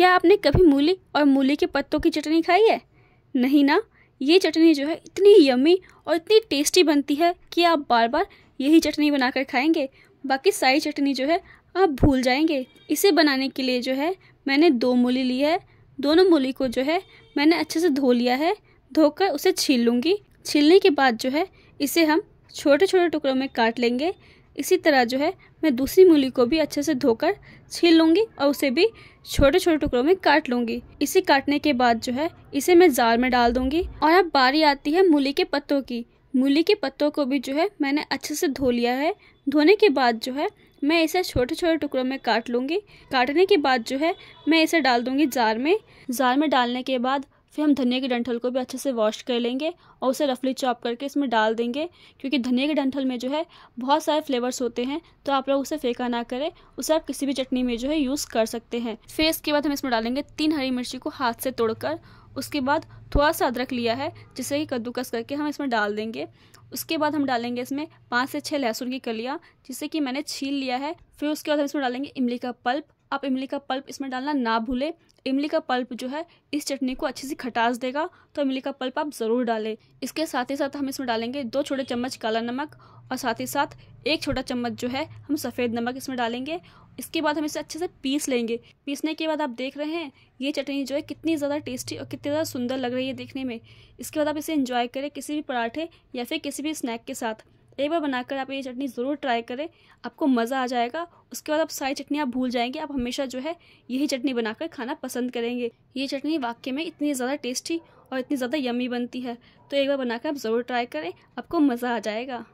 क्या आपने कभी मूली और मूली के पत्तों की चटनी खाई है नहीं ना ये चटनी जो है इतनी यमी और इतनी टेस्टी बनती है कि आप बार बार यही चटनी बनाकर खाएंगे बाकी सारी चटनी जो है आप भूल जाएंगे इसे बनाने के लिए जो है मैंने दो मूली ली है दोनों मूली को जो है मैंने अच्छे से धो लिया है धोकर उसे छील लूँगी छीलने के बाद जो है इसे हम छोटे छोटे टुकड़ों में काट लेंगे इसी तरह जो है मैं दूसरी मूली को भी अच्छे से धोकर छील लूँगी और उसे भी छोटे छोटे टुकड़ों में काट लूँगी इसे काटने के बाद जो है इसे मैं जार में डाल दूँगी और अब बारी आती है मूली के पत्तों की मूली के पत्तों को भी जो है मैंने अच्छे से धो लिया है धोने के बाद जो है मैं इसे छोटे छोटे टुकड़ों में काट लूँगी काटने के बाद जो है मैं इसे डाल दूँगी जार में जार में डालने के बाद फिर हम धनिया के डंठल को भी अच्छे से वॉश कर लेंगे और उसे रफली चॉप करके इसमें डाल देंगे क्योंकि धनिया के डंठल में जो है बहुत सारे फ्लेवर्स होते हैं तो आप लोग उसे फेंका ना करें उसे आप किसी भी चटनी में जो है यूज़ कर सकते हैं फिर इसके बाद हम इसमें डालेंगे तीन हरी मिर्ची को हाथ से तोड़कर उसके बाद थोड़ा सा अदरक लिया है जिसे कि कद्दूकस करके हम इसमें डाल देंगे उसके बाद हम डालेंगे इसमें पाँच से छः लहसुन की कलियाँ जिसे कि मैंने छील लिया है फिर उसके बाद हम इसमें डालेंगे इमली का पल्प आप इमली का पल्प इसमें डालना ना भूलें इमली का पल्प जो है इस चटनी को अच्छे से खटास देगा तो इमली का पल्प आप ज़रूर डालें इसके साथ ही साथ हम इसमें डालेंगे दो छोटे चम्मच काला नमक और साथ ही साथ एक छोटा चम्मच जो है हम सफ़ेद नमक इसमें डालेंगे इसके बाद हम इसे अच्छे से पीस लेंगे पीसने के बाद आप देख रहे हैं ये चटनी जो है कितनी ज़्यादा टेस्टी और कितनी ज़्यादा सुंदर लग रही है देखने में इसके बाद आप इसे इंजॉय करें किसी भी पराठे या फिर किसी भी स्नैक के साथ एक बार बनाकर आप ये चटनी ज़रूर ट्राई करें आपको मज़ा आ जाएगा उसके बाद आप सारी चटनी आप भूल जाएंगे आप हमेशा जो है यही चटनी बनाकर खाना पसंद करेंगे ये चटनी वाक्य में इतनी ज़्यादा टेस्टी और इतनी ज़्यादा यमी बनती है तो एक बार बनाकर आप ज़रूर ट्राई करें आपको मज़ा आ जाएगा